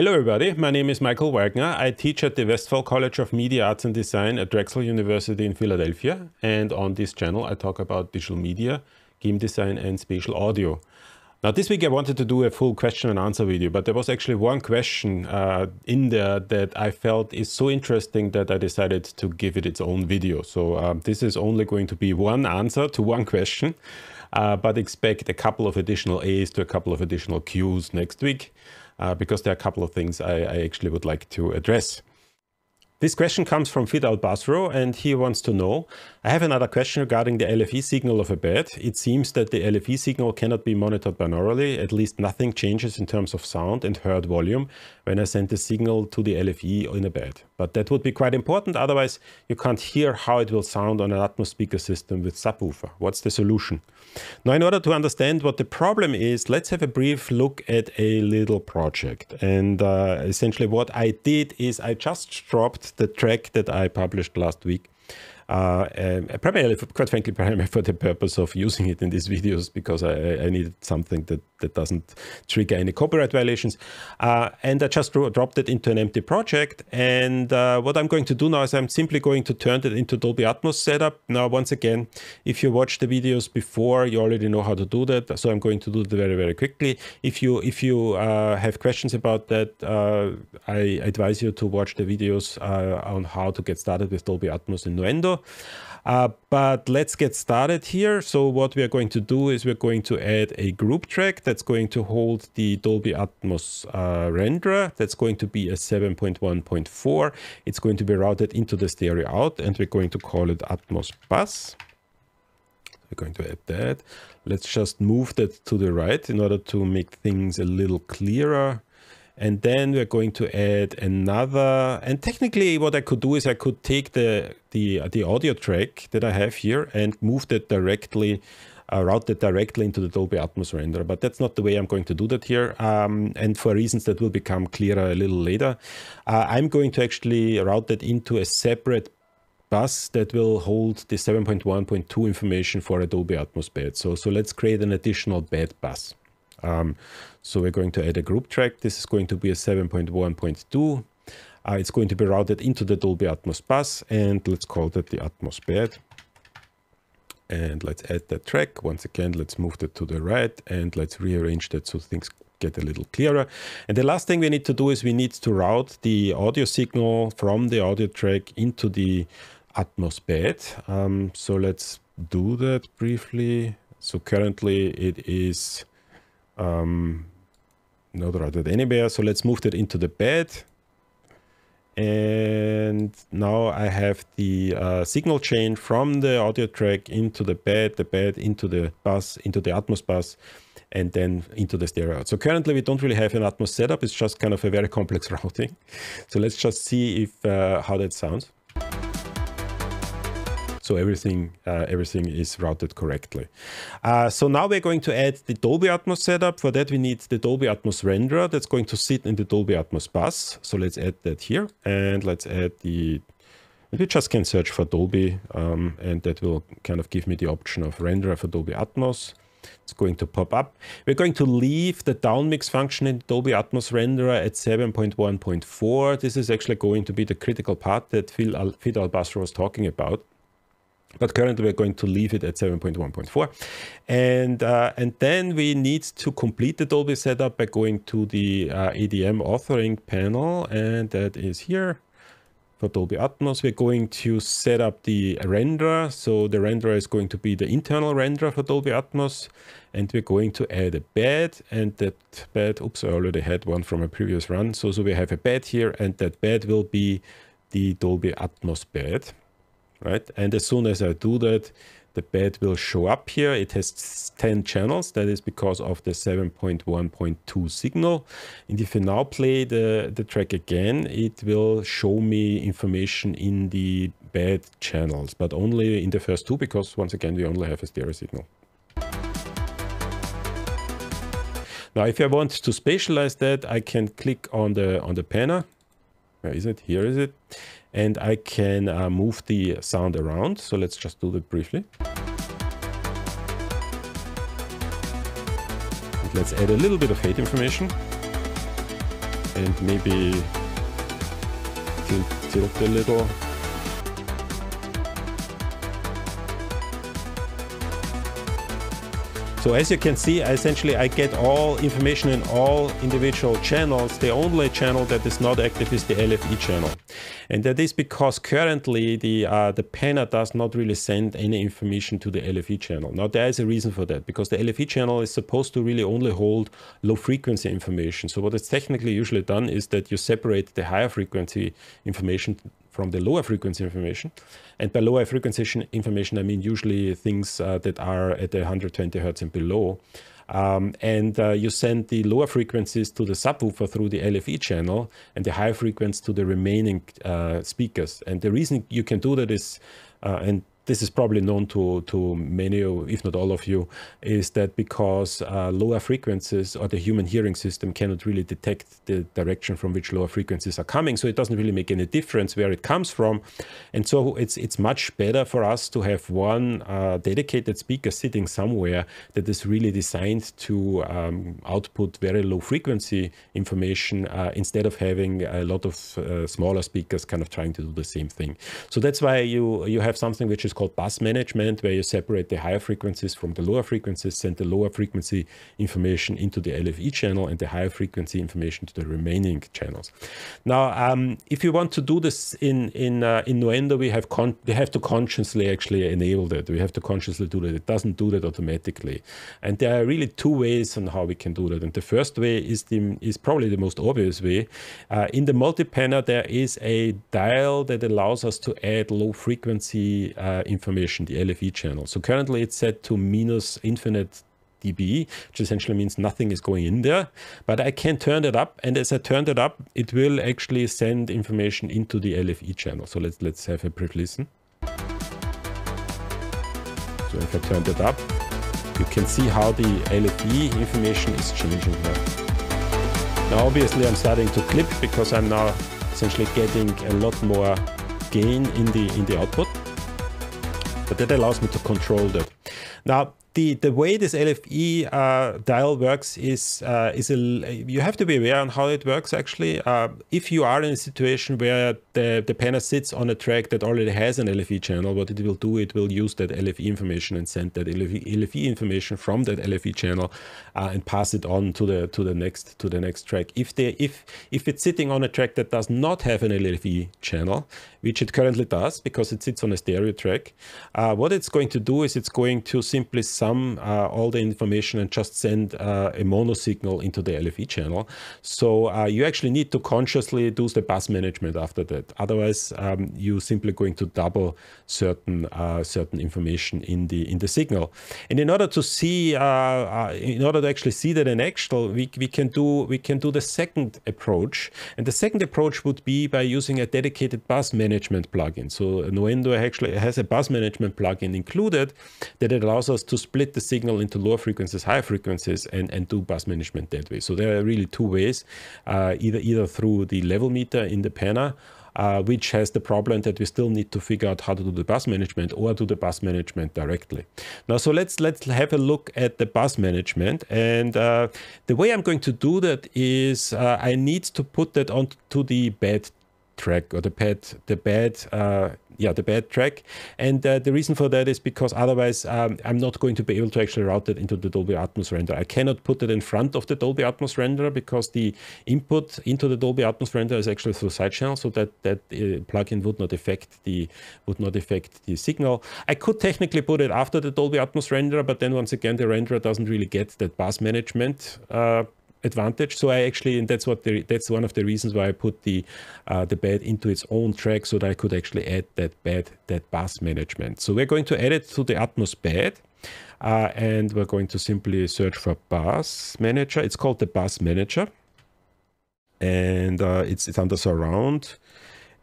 Hello everybody, my name is Michael Wagner. I teach at the Westfall College of Media Arts and Design at Drexel University in Philadelphia. And on this channel, I talk about digital media, game design and spatial audio. Now this week I wanted to do a full question and answer video, but there was actually one question uh, in there that I felt is so interesting that I decided to give it its own video. So um, this is only going to be one answer to one question, uh, but expect a couple of additional A's to a couple of additional Q's next week. Uh, because there are a couple of things I, I actually would like to address. This question comes from Fidel Basro and he wants to know, I have another question regarding the LFE signal of a bed. It seems that the LFE signal cannot be monitored binaurally, at least nothing changes in terms of sound and heard volume when I send the signal to the LFE in a bed. But that would be quite important, otherwise you can't hear how it will sound on an Atmos speaker system with subwoofer. What's the solution? Now in order to understand what the problem is, let's have a brief look at a little project. And uh, essentially what I did is I just dropped the track that I published last week uh, primarily, for, quite frankly, primarily for the purpose of using it in these videos because I, I needed something that, that doesn't trigger any copyright violations. Uh, and I just dropped it into an empty project. And uh, what I'm going to do now is I'm simply going to turn it into Dolby Atmos setup. Now, once again, if you watched the videos before, you already know how to do that. So I'm going to do it very, very quickly. If you if you uh, have questions about that, uh, I advise you to watch the videos uh, on how to get started with Dolby Atmos in Nuendo. Uh, but let's get started here. So what we are going to do is we're going to add a group track that's going to hold the Dolby Atmos uh, renderer. That's going to be a 7.1.4. It's going to be routed into the stereo out and we're going to call it Atmos bus. We're going to add that. Let's just move that to the right in order to make things a little clearer. And then we're going to add another, and technically what I could do is I could take the, the, the audio track that I have here and move that directly uh, route that directly into the Dolby Atmos renderer. But that's not the way I'm going to do that here. Um, and for reasons that will become clearer a little later, uh, I'm going to actually route that into a separate bus that will hold the 7.1.2 information for Adobe Atmos bed. So, so let's create an additional bed bus. Um, so we're going to add a group track. This is going to be a 7.1.2. Uh, it's going to be routed into the Dolby Atmos bus and let's call that the Atmos bed. And let's add that track. Once again, let's move that to the right and let's rearrange that so things get a little clearer. And the last thing we need to do is we need to route the audio signal from the audio track into the Atmos bed. Um, so let's do that briefly. So currently it is um, not routed anywhere. So let's move that into the bed. And now I have the uh, signal chain from the audio track into the bed, the bed into the bus, into the Atmos bus, and then into the stereo. So currently we don't really have an Atmos setup. It's just kind of a very complex routing. So let's just see if uh, how that sounds so everything uh, everything is routed correctly. Uh, so now we're going to add the Dolby Atmos setup. For that we need the Dolby Atmos renderer that's going to sit in the Dolby Atmos bus. So let's add that here and let's add the we just can search for Dolby um, and that will kind of give me the option of renderer for Dolby Atmos. It's going to pop up. We're going to leave the downmix function in Dolby Atmos renderer at 7.1.4. This is actually going to be the critical part that Phil Al Fidel was talking about. But currently we're going to leave it at 7.1.4. And, uh, and then we need to complete the Dolby setup by going to the uh, ADM authoring panel. And that is here for Dolby Atmos. We're going to set up the renderer. So the renderer is going to be the internal renderer for Dolby Atmos. And we're going to add a bed and that bed, oops, I already had one from a previous run. So, so we have a bed here and that bed will be the Dolby Atmos bed right? And as soon as I do that, the bed will show up here. It has 10 channels. That is because of the 7.1.2 signal. And if I now play the, the track again, it will show me information in the bed channels, but only in the first two, because once again, we only have a stereo signal. Now, if I want to spatialize that, I can click on the on the panner. Where is it? Here is it and I can uh, move the sound around. So let's just do that briefly. And let's add a little bit of hate information and maybe tilt, tilt a little. So as you can see, essentially I get all information in all individual channels. The only channel that is not active is the LFE channel. And that is because currently the, uh, the panner does not really send any information to the LFE channel. Now there is a reason for that because the LFE channel is supposed to really only hold low frequency information. So what is technically usually done is that you separate the higher frequency information from the lower frequency information. And by lower frequency information, I mean usually things uh, that are at 120 hertz and below. Um, and uh, you send the lower frequencies to the subwoofer through the LFE channel and the high frequencies to the remaining uh, speakers. And the reason you can do that is, uh, and this is probably known to, to many, if not all of you, is that because uh, lower frequencies or the human hearing system cannot really detect the direction from which lower frequencies are coming. So it doesn't really make any difference where it comes from. And so it's, it's much better for us to have one uh, dedicated speaker sitting somewhere that is really designed to um, output very low frequency information uh, instead of having a lot of uh, smaller speakers kind of trying to do the same thing. So that's why you, you have something which is called bus management, where you separate the higher frequencies from the lower frequencies, send the lower frequency information into the LFE channel and the higher frequency information to the remaining channels. Now, um, if you want to do this in in uh, in we have we have to consciously actually enable that. We have to consciously do that. It doesn't do that automatically, and there are really two ways on how we can do that. And the first way is the is probably the most obvious way. Uh, in the multi panel, there is a dial that allows us to add low frequency uh, information, the LFE channel. So currently it's set to minus infinite dB, which essentially means nothing is going in there, but I can turn that up. And as I turn that up, it will actually send information into the LFE channel. So let's, let's have a brief listen. So if I turn that up, you can see how the LFE information is changing here. Now obviously I'm starting to clip because I'm now essentially getting a lot more gain in the, in the output but that allows me to control that. Now, the, the way this LFE uh, dial works is uh, is a, you have to be aware on how it works actually. Uh, if you are in a situation where the, the panel sits on a track that already has an LFE channel, what it will do, it will use that LFE information and send that LFE, LFE information from that LFE channel uh, and pass it on to the to the next to the next track. If they if if it's sitting on a track that does not have an LFE channel, which it currently does because it sits on a stereo track. Uh, what it's going to do is it's going to simply sum uh, all the information and just send uh, a mono signal into the LFE channel. So uh, you actually need to consciously do the bus management after that. Otherwise, um, you're simply going to double certain uh, certain information in the in the signal. And in order to see, uh, in order to actually see that in actual, we, we can do we can do the second approach. And the second approach would be by using a dedicated bus management management plugin. So Nuendo actually has a bus management plugin included that allows us to split the signal into lower frequencies, higher frequencies, and, and do bus management that way. So there are really two ways, uh, either, either through the level meter in the panel uh, which has the problem that we still need to figure out how to do the bus management or do the bus management directly. Now, so let's let's have a look at the bus management. And uh, the way I'm going to do that is uh, I need to put that onto the bed track or the bad the bad uh, yeah the bad track and uh, the reason for that is because otherwise um, I'm not going to be able to actually route it into the Dolby Atmos renderer I cannot put it in front of the Dolby Atmos renderer because the input into the Dolby Atmos renderer is actually through side channel so that that uh, plugin would not affect the would not affect the signal I could technically put it after the Dolby Atmos renderer but then once again the renderer doesn't really get that bus management uh, advantage. So I actually, and that's what the, that's one of the reasons why I put the uh, the bed into its own track so that I could actually add that bed, that bus management. So we're going to add it to the Atmos bed. Uh, and we're going to simply search for bus manager. It's called the bus manager. And uh, it's, it's under surround.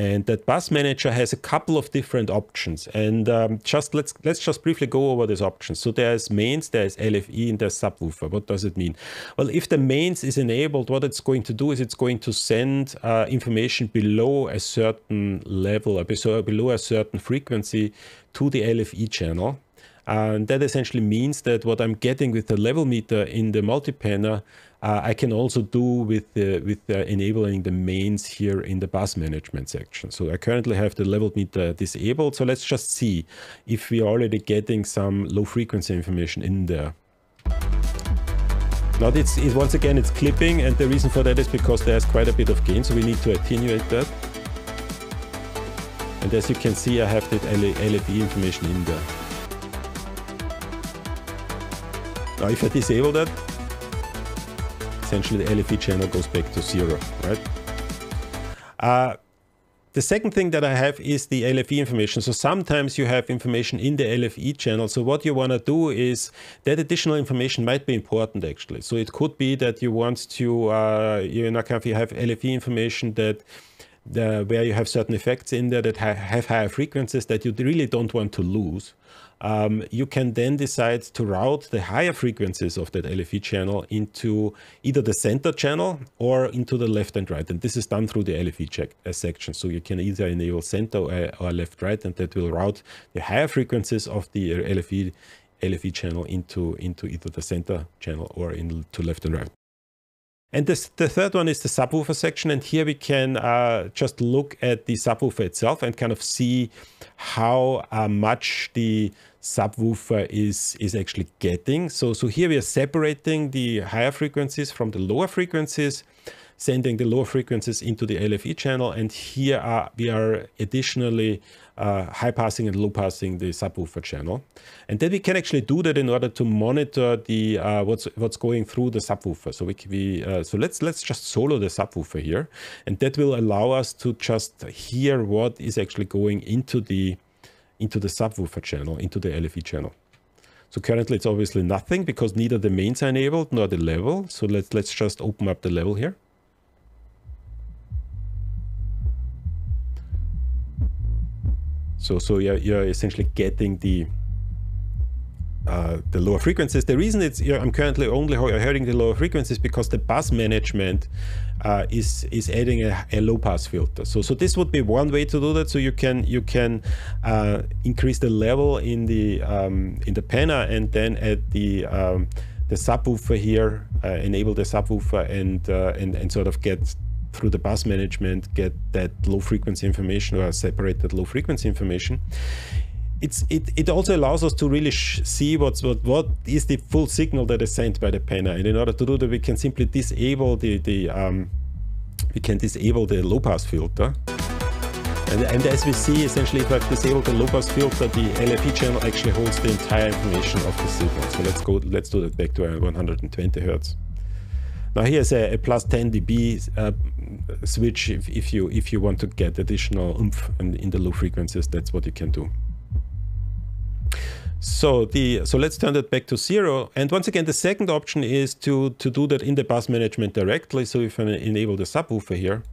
And that bus manager has a couple of different options. And um, just let's let's just briefly go over these options. So there's mains, there's LFE, and there's subwoofer. What does it mean? Well, if the mains is enabled, what it's going to do is it's going to send uh, information below a certain level, below a certain frequency to the LFE channel. And that essentially means that what I'm getting with the level meter in the multi uh, I can also do with, the, with the enabling the mains here in the bus management section. So I currently have the level meter disabled. So let's just see if we're already getting some low frequency information in there. Now it's, it, once again, it's clipping and the reason for that is because there's quite a bit of gain. So we need to attenuate that. And as you can see, I have that LED information in there. Now if I disable that, essentially the LFE channel goes back to zero, right? Uh, the second thing that I have is the LFE information. So sometimes you have information in the LFE channel. So what you want to do is that additional information might be important actually. So it could be that you want to, uh, you know, kind of you have LFE information that the, where you have certain effects in there that ha have higher frequencies that you really don't want to lose, um, you can then decide to route the higher frequencies of that LFE channel into either the center channel or into the left and right. And this is done through the LFE check, uh, section. So you can either enable center or, uh, or left, right, and that will route the higher frequencies of the uh, LFE LFE channel into, into either the center channel or into left and right. And this, the third one is the subwoofer section. And here we can uh, just look at the subwoofer itself and kind of see how uh, much the subwoofer is, is actually getting. So, so here we are separating the higher frequencies from the lower frequencies, sending the lower frequencies into the LFE channel. And here uh, we are additionally uh, high passing and low passing the subwoofer channel. And then we can actually do that in order to monitor the uh, what's what's going through the subwoofer. So we, we uh, so let's let's just solo the subwoofer here, and that will allow us to just hear what is actually going into the into the subwoofer channel, into the LFE channel. So currently it's obviously nothing because neither the mains are enabled nor the level. So let's let's just open up the level here. So, so you're, you're essentially getting the uh, the lower frequencies. The reason it's you know, I'm currently only hearing the lower frequencies because the bus management uh, is is adding a, a, low pass filter. So so this would be one way to do that. So you can you can uh, increase the level in the um, in the panner and then at the um, the subwoofer here uh, enable the subwoofer and uh, and and sort of get through the bus management get that low frequency information or separate that low frequency information it's it, it also allows us to really see what's what what is the full signal that is sent by the panner and in order to do that we can simply disable the the um, we can disable the low pass filter and, and as we see essentially if I disable the low pass filter the LFE channel actually holds the entire information of the signal so let's go let's do that back to 120 hertz now here's a, a plus 10 dB uh, switch if, if, you if you want to get additional oomph in, in the low frequencies, that's what you can do. So the so let's turn that back to zero. And once again, the second option is to to do that in the bus management directly. So if I enable the subwoofer here,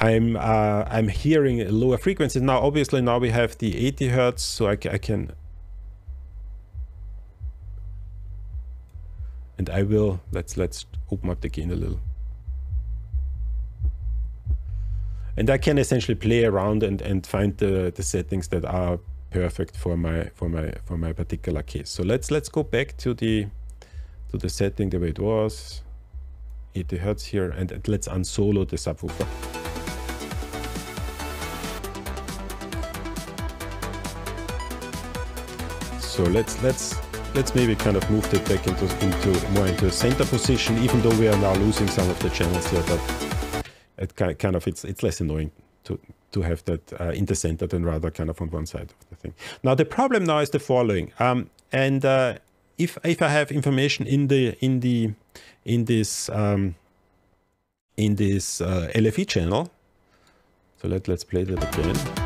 I'm uh, I'm hearing lower frequencies now. Obviously, now we have the 80 hertz, so I, I can And I will, let's, let's open up the gain a little. And I can essentially play around and, and find the, the settings that are perfect for my for my for my particular case. So let's let's go back to the to the setting the way it was. 80 hertz here and, and let's unsolo the subwoofer. So let's let's Let's maybe kind of move that back into, into more into a center position, even though we are now losing some of the channels here, but it kind, kind of, it's, it's less annoying to, to have that uh, in the center than rather kind of on one side of the thing. Now, the problem now is the following. Um, and uh, if, if I have information in the, in the, in this, um, in this uh, LFE channel, so let, let's play that again.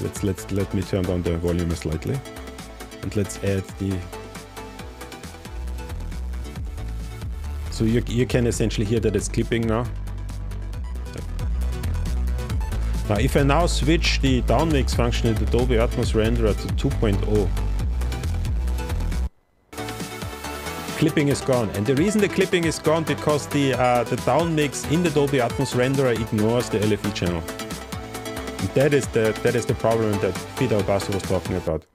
Let's, let's, let me turn down the volume slightly. And let's add the... So you, you can essentially hear that it's clipping now. Now if I now switch the downmix function in the Dolby Atmos renderer to 2.0, clipping is gone. And the reason the clipping is gone because the, uh, the downmix in the Dolby Atmos renderer ignores the LFE channel. That is the that is the problem that Peter Basso was talking about.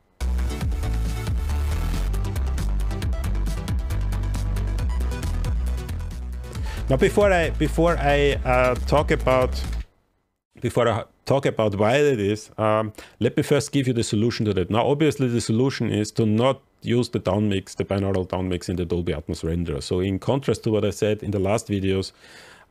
Now, before I before I uh, talk about before I talk about why it is, um, let me first give you the solution to that. Now, obviously, the solution is to not use the downmix, the binaural downmix in the Dolby Atmos renderer. So in contrast to what I said in the last videos,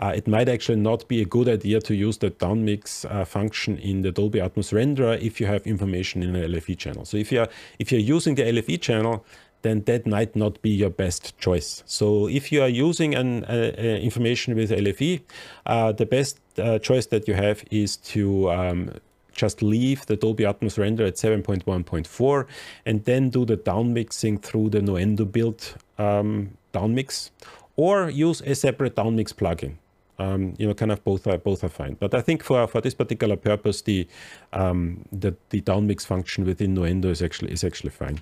uh, it might actually not be a good idea to use the downmix uh, function in the Dolby Atmos renderer if you have information in the LFE channel. So if you're, if you're using the LFE channel, then that might not be your best choice. So if you are using an uh, uh, information with LFE, uh, the best choice that you have is to um, just leave the Dolby Atmos render at 7.1.4 and then do the downmixing through the Noendo build um, downmix or use a separate downmix plugin um, you know, kind of both are both are fine. But I think for for this particular purpose, the um, the, the downmix function within Nuendo is actually is actually fine.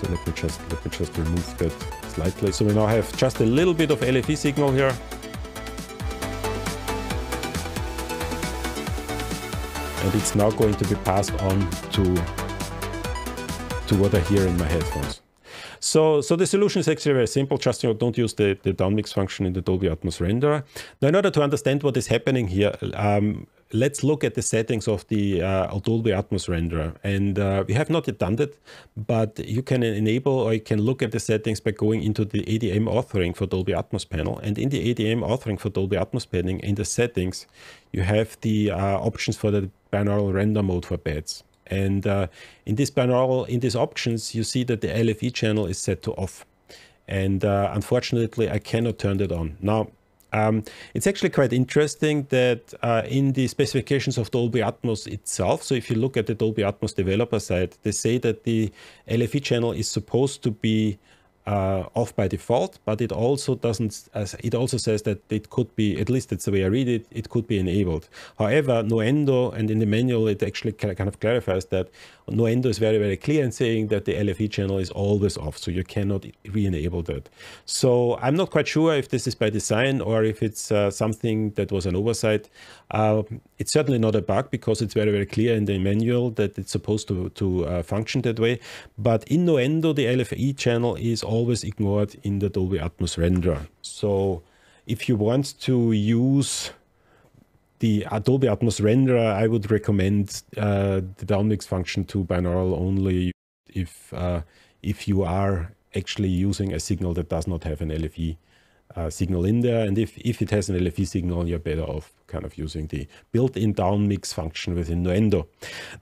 So let me just let me just remove that slightly. So we now have just a little bit of LFE signal here. And it's now going to be passed on to to what I hear in my headphones. So, so the solution is actually very simple. Just you know, don't use the, the downmix function in the Dolby Atmos renderer. Now, in order to understand what is happening here, um, let's look at the settings of the uh, Dolby Atmos renderer. And uh, we have not yet done that, but you can enable or you can look at the settings by going into the ADM authoring for Dolby Atmos panel. And in the ADM authoring for Dolby Atmos panel, in the settings, you have the uh, options for the binaural render mode for beds. And uh, in this binaural, in these options, you see that the LFE channel is set to off. And uh, unfortunately, I cannot turn that on. Now, um, it's actually quite interesting that uh, in the specifications of Dolby Atmos itself, so if you look at the Dolby Atmos developer site, they say that the LFE channel is supposed to be uh, off by default, but it also doesn't, it also says that it could be, at least that's the way I read it, it could be enabled. However, Noendo, and in the manual, it actually kind of clarifies that Noendo is very, very clear in saying that the LFE channel is always off, so you cannot re-enable that. So I'm not quite sure if this is by design or if it's uh, something that was an oversight. Uh, it's certainly not a bug because it's very, very clear in the manual that it's supposed to, to uh, function that way. But in Noendo, the LFE channel is always ignored in the Dolby Atmos renderer. So if you want to use the Adobe uh, Atmos renderer, I would recommend uh, the downmix function to binaural only if, uh, if you are actually using a signal that does not have an LFE uh, signal in there. And if, if it has an LFE signal, you're better off kind of using the built-in downmix function within Nuendo.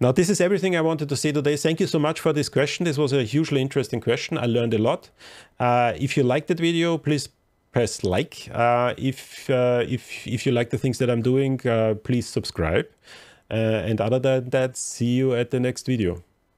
Now, this is everything I wanted to say today. Thank you so much for this question. This was a hugely interesting question. I learned a lot. Uh, if you liked that video, please press like. Uh, if, uh, if, if you like the things that I'm doing, uh, please subscribe. Uh, and other than that, see you at the next video.